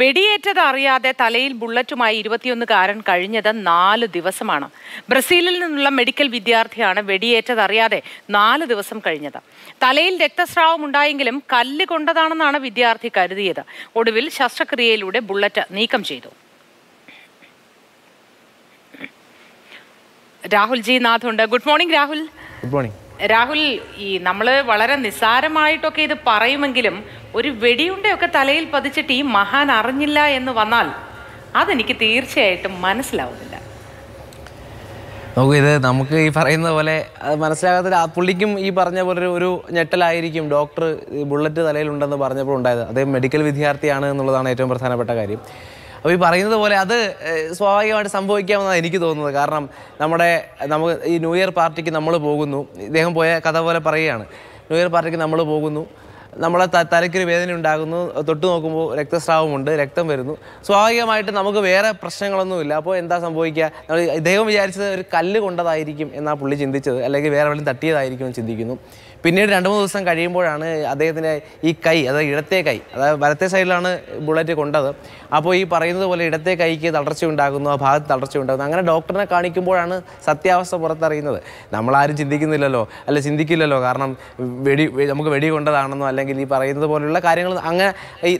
വെടിയേറ്റത് അറിയാതെ തലയിൽ ബുള്ളറ്റുമായി ഇരുപത്തിയൊന്നുകാരൻ കഴിഞ്ഞത് നാല് ദിവസമാണ് ബ്രസീലിൽ നിന്നുള്ള മെഡിക്കൽ വിദ്യാർത്ഥിയാണ് വെടിയേറ്റത് അറിയാതെ നാല് ദിവസം കഴിഞ്ഞത് തലയിൽ രക്തസ്രാവം ഉണ്ടായെങ്കിലും കല്ല് കൊണ്ടതാണെന്നാണ് വിദ്യാർത്ഥി കരുതിയത് ഒടുവിൽ ശസ്ത്രക്രിയയിലൂടെ ബുള്ളറ്റ് നീക്കം ചെയ്തു രാഹുൽ ജി നാഥുണ്ട് good morning Rahul good morning Rahul ഈ നമ്മൾ വളരെ നിസ്സാരമായിട്ടൊക്കെ ഇത് പറയുമെങ്കിലും ഒരു വെടിയുണ്ടയൊക്കെ തലയിൽ പതിച്ചിട്ട് ഈ മഹാൻ അറിഞ്ഞില്ല എന്ന് വന്നാൽ അതെനിക്ക് തീർച്ചയായിട്ടും മനസ്സിലാവുന്നില്ല നോക്കൂ ഇത് നമുക്ക് ഈ പറയുന്ന പോലെ മനസ്സിലാകാത്ത പുള്ളിക്കും ഈ പറഞ്ഞ പോലെ ഒരു ഞെട്ടലായിരിക്കും ഡോക്ടർ ബുള്ളറ്റ് തലയിലുണ്ടെന്ന് പറഞ്ഞപ്പോൾ ഉണ്ടായത് അദ്ദേഹം മെഡിക്കൽ വിദ്യാർത്ഥിയാണ് എന്നുള്ളതാണ് ഏറ്റവും പ്രധാനപ്പെട്ട കാര്യം അപ്പോൾ ഈ പറയുന്നത് പോലെ അത് സ്വാഭാവികമായിട്ട് സംഭവിക്കാമെന്നാണ് എനിക്ക് തോന്നുന്നത് കാരണം നമ്മുടെ നമുക്ക് ഈ ന്യൂ ഇയർ പാർട്ടിക്ക് നമ്മൾ പോകുന്നു ഇദ്ദേഹം പോയ കഥ പോലെ പറയുകയാണ് ന്യൂ ഇയർ പാർട്ടിക്ക് നമ്മൾ പോകുന്നു നമ്മളെ തലയ്ക്കൊരു വേദന ഉണ്ടാകുന്നു തൊട്ട് നോക്കുമ്പോൾ രക്തസ്രാവമുണ്ട് രക്തം വരുന്നു സ്വാഭാവികമായിട്ട് നമുക്ക് വേറെ പ്രശ്നങ്ങളൊന്നുമില്ല അപ്പോൾ എന്താ സംഭവിക്കുക നമ്മൾ ഇദ്ദേഹം വിചാരിച്ചത് ഒരു കല്ല് കൊണ്ടതായിരിക്കും എന്നാ പുള്ളി ചിന്തിച്ചത് അല്ലെങ്കിൽ വേറെ വെള്ളം തട്ടിയതായിരിക്കും എന്ന് ചിന്തിക്കുന്നു പിന്നീട് രണ്ട് മൂന്ന് ദിവസം കഴിയുമ്പോഴാണ് അദ്ദേഹത്തിൻ്റെ ഈ കൈ അതായത് ഇടത്തെ കൈ അതായത് വലത്തെ സൈഡിലാണ് ബുള്ളറ്റ് കൊണ്ടത് അപ്പോൾ ഈ പറയുന്നത് പോലെ ഇടത്തെ കൈക്ക് തളർച്ച ഉണ്ടാകുന്നു ആ ഭാഗത്ത് തളർച്ച ഉണ്ടാകുന്നു അങ്ങനെ ഡോക്ടറിനെ കാണിക്കുമ്പോഴാണ് സത്യാവസ്ഥ പുറത്തറിയുന്നത് നമ്മളാരും ചിന്തിക്കുന്നില്ലല്ലോ അല്ല ചിന്തിക്കില്ലല്ലോ കാരണം വെടി നമുക്ക് വെടി കൊണ്ടതാണെന്നോ അല്ലെങ്കിൽ അല്ലെങ്കിൽ ഈ പറയുന്നത് പോലുള്ള കാര്യങ്ങൾ അങ്ങനെ ഈ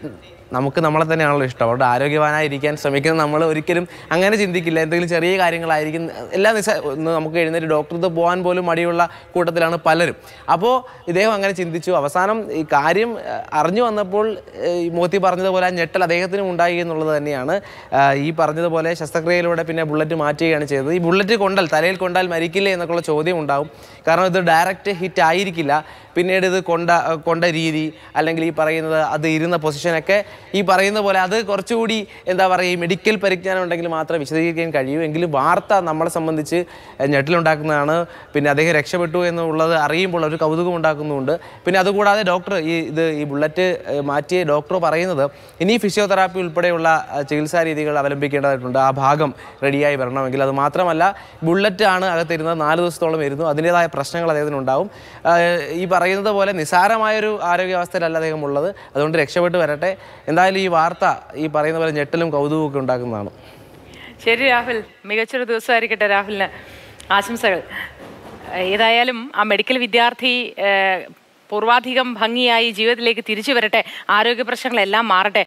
നമുക്ക് നമ്മളെ തന്നെയാണല്ലോ ഇഷ്ടം അവരുടെ ആരോഗ്യവാനായിരിക്കാൻ ശ്രമിക്കുന്ന നമ്മൾ ഒരിക്കലും അങ്ങനെ ചിന്തിക്കില്ല എന്തെങ്കിലും ചെറിയ കാര്യങ്ങളായിരിക്കും എല്ലാ നിസ നമുക്ക് എഴുന്നേറ്റ് ഡോക്ടർക്ക് പോകാൻ പോലും മടിയുള്ള കൂട്ടത്തിലാണ് പലരും അപ്പോൾ ഇദ്ദേഹം അങ്ങനെ ചിന്തിച്ചു അവസാനം ഈ കാര്യം അറിഞ്ഞു വന്നപ്പോൾ മോത്തി പറഞ്ഞതുപോലെ ആ ഞെട്ടൽ അദ്ദേഹത്തിനും ഉണ്ടായി എന്നുള്ളത് തന്നെയാണ് ഈ പറഞ്ഞതുപോലെ ശസ്ത്രക്രിയയിലൂടെ പിന്നെ ബുള്ളറ്റ് മാറ്റുകയാണ് ചെയ്തത് ഈ ബുള്ളറ്റ് കൊണ്ടാൽ തലയിൽ കൊണ്ടാൽ മരിക്കില്ലേ എന്നൊക്കെയുള്ള ചോദ്യം ഉണ്ടാവും കാരണം ഇത് ഡയറക്റ്റ് ഹിറ്റ് ആയിരിക്കില്ല പിന്നീട് ഇത് കൊണ്ട കൊണ്ട രീതി അല്ലെങ്കിൽ ഈ പറയുന്നത് അത് ഇരുന്ന പൊസിഷനൊക്കെ ഈ പറയുന്ന പോലെ അത് കുറച്ചുകൂടി എന്താ പറയുക ഈ മെഡിക്കൽ പരിജ്ഞാനം ഉണ്ടെങ്കിൽ മാത്രമേ വിശദീകരിക്കാൻ കഴിയൂ എങ്കിലും വാർത്ത നമ്മളെ സംബന്ധിച്ച് ഞെട്ടിലുണ്ടാക്കുന്നതാണ് പിന്നെ അദ്ദേഹം രക്ഷപ്പെട്ടു എന്നുള്ളത് അറിയുമ്പോൾ ഒരു കൗതുകം ഉണ്ടാക്കുന്നുണ്ട് പിന്നെ അതുകൂടാതെ ഡോക്ടർ ഈ ഇത് ഈ ബുള്ളറ്റ് മാറ്റിയ ഡോക്ടർ പറയുന്നത് ഇനി ഫിസിയോതെറാപ്പി ഉൾപ്പെടെയുള്ള ചികിത്സാ രീതികൾ അവലംബിക്കേണ്ടതായിട്ടുണ്ട് ആ ഭാഗം റെഡിയായി വരണമെങ്കിൽ അത് മാത്രമല്ല ബുള്ളറ്റ് ആണ് അകത്തിരുന്നത് നാല് ദിവസത്തോളം ഇരുന്നു അതിൻ്റെതായ പ്രശ്നങ്ങൾ അദ്ദേഹത്തിനുണ്ടാവും ഈ പറയുന്നത് പറയുന്നത് പോലെ നിസാരമായൊരു ആരോഗ്യാവസ്ഥയിലല്ല അദ്ദേഹം ഉള്ളത് അതുകൊണ്ട് രക്ഷപ്പെട്ട് വരട്ടെ എന്തായാലും ഈ വാർത്ത ഈ പറയുന്ന പോലെ ഞെട്ടലും കൗതുകവും ഒക്കെ ഉണ്ടാക്കുന്നതാണ് ശരി രാഹുൽ മികച്ചൊരു ദിവസമായിരിക്കട്ടെ രാഹുലിന് ആശംസകൾ ഏതായാലും ആ മെഡിക്കൽ വിദ്യാർത്ഥി പൂർവാധികം ഭംഗിയായി ജീവിതത്തിലേക്ക് തിരിച്ചു വരട്ടെ ആരോഗ്യ പ്രശ്നങ്ങളെല്ലാം മാറട്ടെ